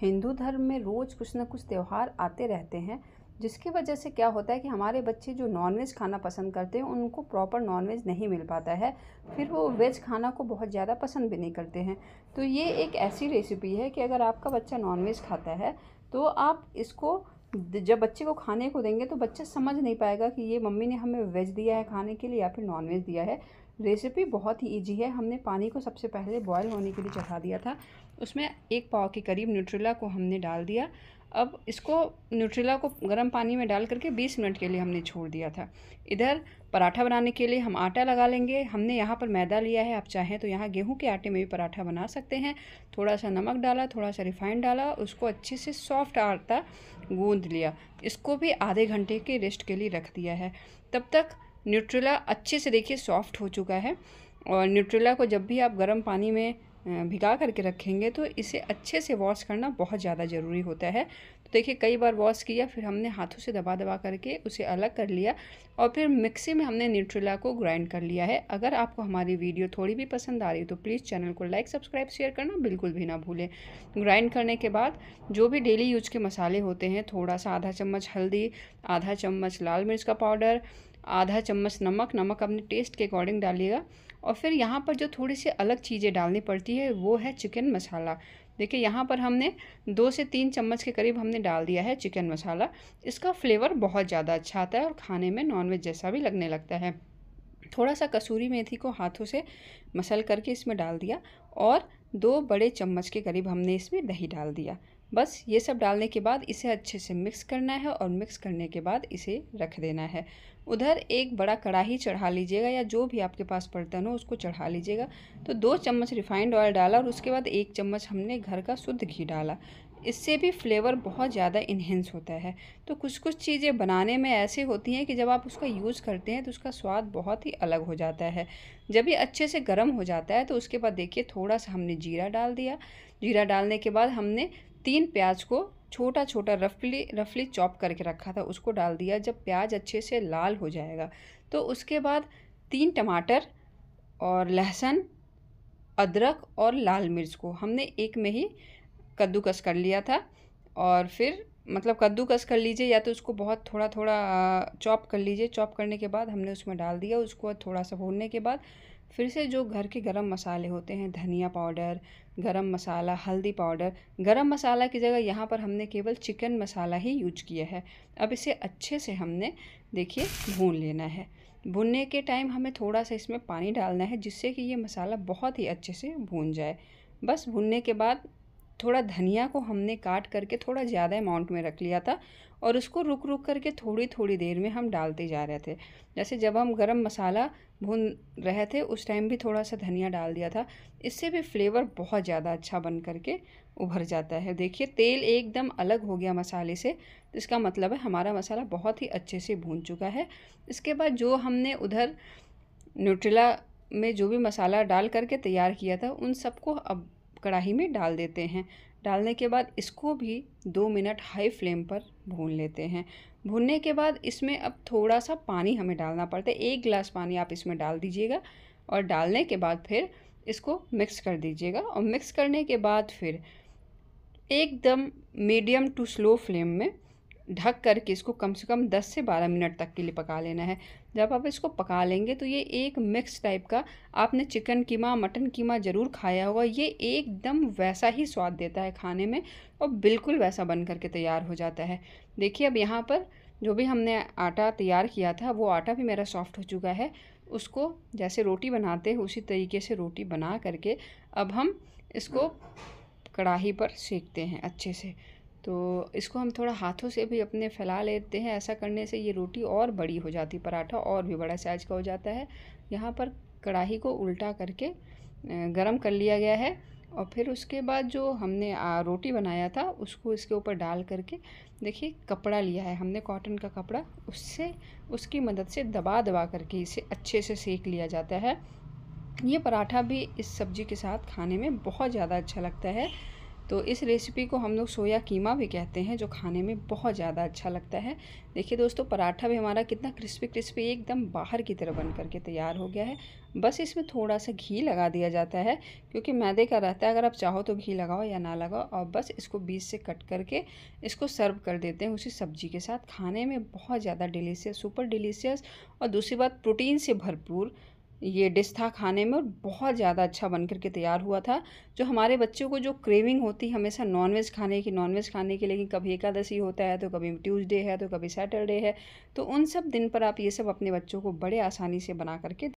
हिंदू धर्म में रोज़ कुछ ना कुछ त्यौहार आते रहते हैं जिसकी वजह से क्या होता है कि हमारे बच्चे जो नॉनवेज खाना पसंद करते हैं उनको प्रॉपर नॉनवेज नहीं मिल पाता है फिर वो वेज खाना को बहुत ज़्यादा पसंद भी नहीं करते हैं तो ये एक ऐसी रेसिपी है कि अगर आपका बच्चा नॉनवेज खाता है तो आप इसको जब बच्चे को खाने को देंगे तो बच्चा समझ नहीं पाएगा कि ये मम्मी ने हमें वेज दिया है खाने के लिए या फिर नॉनवेज दिया है रेसिपी बहुत ही इजी है हमने पानी को सबसे पहले बॉयल होने के लिए चढ़ा दिया था उसमें एक पाव के करीब न्यूट्रेला को हमने डाल दिया अब इसको न्यूट्रेला को गर्म पानी में डाल करके 20 मिनट के लिए हमने छोड़ दिया था इधर पराठा बनाने के लिए हम आटा लगा लेंगे हमने यहाँ पर मैदा लिया है आप चाहें तो यहाँ गेहूं के आटे में भी पराठा बना सकते हैं थोड़ा सा नमक डाला थोड़ा सा रिफाइंड डाला उसको अच्छे से सॉफ्ट आटा गूंद लिया इसको भी आधे घंटे के रेस्ट के लिए रख दिया है तब तक न्यूट्रेला अच्छे से देखिए सॉफ्ट हो चुका है और न्यूट्रेला को जब भी आप गर्म पानी में भिगा करके रखेंगे तो इसे अच्छे से वॉश करना बहुत ज़्यादा ज़रूरी होता है तो देखिए कई बार वॉश किया फिर हमने हाथों से दबा दबा करके उसे अलग कर लिया और फिर मिक्सी में हमने न्यूट्रेला को ग्राइंड कर लिया है अगर आपको हमारी वीडियो थोड़ी भी पसंद आ रही तो प्लीज़ चैनल को लाइक सब्सक्राइब शेयर करना बिल्कुल भी ना भूलें ग्राइंड करने के बाद जो भी डेली यूज के मसाले होते हैं थोड़ा सा आधा चम्मच हल्दी आधा चम्मच लाल मिर्च का पाउडर आधा चम्मच नमक नमक अपने टेस्ट के अकॉर्डिंग डालिएगा और फिर यहाँ पर जो थोड़ी सी अलग चीज़ें डालनी पड़ती है वो है चिकन मसाला देखिए यहाँ पर हमने दो से तीन चम्मच के करीब हमने डाल दिया है चिकन मसाला इसका फ्लेवर बहुत ज़्यादा अच्छा आता है और खाने में नॉनवेज जैसा भी लगने लगता है थोड़ा सा कसूरी मेथी को हाथों से मसल करके इसमें डाल दिया और दो बड़े चम्मच के करीब हमने इसमें दही डाल दिया बस ये सब डालने के बाद इसे अच्छे से मिक्स करना है और मिक्स करने के बाद इसे रख देना है उधर एक बड़ा कढ़ाही चढ़ा लीजिएगा या जो भी आपके पास बर्तन हो उसको चढ़ा लीजिएगा तो दो चम्मच रिफाइंड ऑयल डाला और उसके बाद एक चम्मच हमने घर का शुद्ध घी डाला इससे भी फ्लेवर बहुत ज़्यादा इन्हेंस होता है तो कुछ कुछ चीज़ें बनाने में ऐसे होती हैं कि जब आप उसका यूज़ करते हैं तो उसका स्वाद बहुत ही अलग हो जाता है जब ये अच्छे से गर्म हो जाता है तो उसके बाद देखिए थोड़ा सा हमने जीरा डाल दिया जीरा डालने के बाद हमने तीन प्याज को छोटा छोटा रफली रफली चॉप करके रखा था उसको डाल दिया जब प्याज अच्छे से लाल हो जाएगा तो उसके बाद तीन टमाटर और लहसुन अदरक और लाल मिर्च को हमने एक में ही कद्दूकस कर लिया था और फिर मतलब कद्दूकस कर लीजिए या तो उसको बहुत थोड़ा थोड़ा चॉप कर लीजिए चॉप करने के बाद हमने उसमें डाल दिया उसको थोड़ा सा भूनने के बाद फिर से जो घर के गरम मसाले होते हैं धनिया पाउडर गरम मसाला हल्दी पाउडर गरम मसाला की जगह यहाँ पर हमने केवल चिकन मसाला ही यूज किया है अब इसे अच्छे से हमने देखिए भून लेना है भूनने के टाइम हमें थोड़ा सा इसमें पानी डालना है जिससे कि ये मसाला बहुत ही अच्छे से भून जाए बस भूनने के बाद थोड़ा धनिया को हमने काट करके थोड़ा ज़्यादा अमाउंट में रख लिया था और उसको रुक रुक करके थोड़ी थोड़ी देर में हम डालते जा रहे थे जैसे जब हम गरम मसाला भून रहे थे उस टाइम भी थोड़ा सा धनिया डाल दिया था इससे भी फ्लेवर बहुत ज़्यादा अच्छा बन करके उभर जाता है देखिए तेल एकदम अलग हो गया मसाले से इसका मतलब है हमारा मसाला बहुत ही अच्छे से भून चुका है इसके बाद जो हमने उधर न्यूट्रिला में जो भी मसाला डाल करके तैयार किया था उन सबको अब कढ़ाई में डाल देते हैं डालने के बाद इसको भी दो मिनट हाई फ्लेम पर भून लेते हैं भूनने के बाद इसमें अब थोड़ा सा पानी हमें डालना पड़ता है एक गिलास पानी आप इसमें डाल दीजिएगा और डालने के बाद फिर इसको मिक्स कर दीजिएगा और मिक्स करने के बाद फिर एकदम मीडियम टू स्लो फ्लेम में ढक करके इसको कम से कम 10 से 12 मिनट तक के लिए पका लेना है जब आप इसको पका लेंगे तो ये एक मिक्स टाइप का आपने चिकन कीमा मटन कीमा ज़रूर खाया होगा ये एकदम वैसा ही स्वाद देता है खाने में और बिल्कुल वैसा बन करके तैयार हो जाता है देखिए अब यहाँ पर जो भी हमने आटा तैयार किया था वो आटा भी मेरा सॉफ्ट हो चुका है उसको जैसे रोटी बनाते हैं उसी तरीके से रोटी बना करके अब हम इसको कढ़ाही पर सेकते हैं अच्छे से तो इसको हम थोड़ा हाथों से भी अपने फैला लेते हैं ऐसा करने से ये रोटी और बड़ी हो जाती पराठा और भी बड़ा साइज का हो जाता है यहाँ पर कढ़ाई को उल्टा करके गरम कर लिया गया है और फिर उसके बाद जो हमने रोटी बनाया था उसको इसके ऊपर डाल करके देखिए कपड़ा लिया है हमने कॉटन का कपड़ा उससे उसकी मदद से दबा दबा करके इसे अच्छे से सेक लिया जाता है ये पराठा भी इस सब्ज़ी के साथ खाने में बहुत ज़्यादा अच्छा लगता है तो इस रेसिपी को हम लोग सोया कीमा भी कहते हैं जो खाने में बहुत ज़्यादा अच्छा लगता है देखिए दोस्तों पराठा भी हमारा कितना क्रिस्पी क्रिस्पी एकदम बाहर की तरह बन करके तैयार हो गया है बस इसमें थोड़ा सा घी लगा दिया जाता है क्योंकि मैदे का रहता है अगर आप चाहो तो घी लगाओ या ना लगाओ और बस इसको बीज से कट करके इसको सर्व कर देते हैं उसी सब्जी के साथ खाने में बहुत ज़्यादा डिलीशियस सुपर डिलीशियस और दूसरी बात प्रोटीन से भरपूर ये डिश था खाने में और बहुत ज़्यादा अच्छा बन करके तैयार हुआ था जो हमारे बच्चों को जो क्रेविंग होती है हमेशा नॉनवेज खाने की नॉनवेज खाने की लेकिन कभी एकादशी होता है तो कभी ट्यूसडे है तो कभी सैटरडे है तो उन सब दिन पर आप ये सब अपने बच्चों को बड़े आसानी से बना करके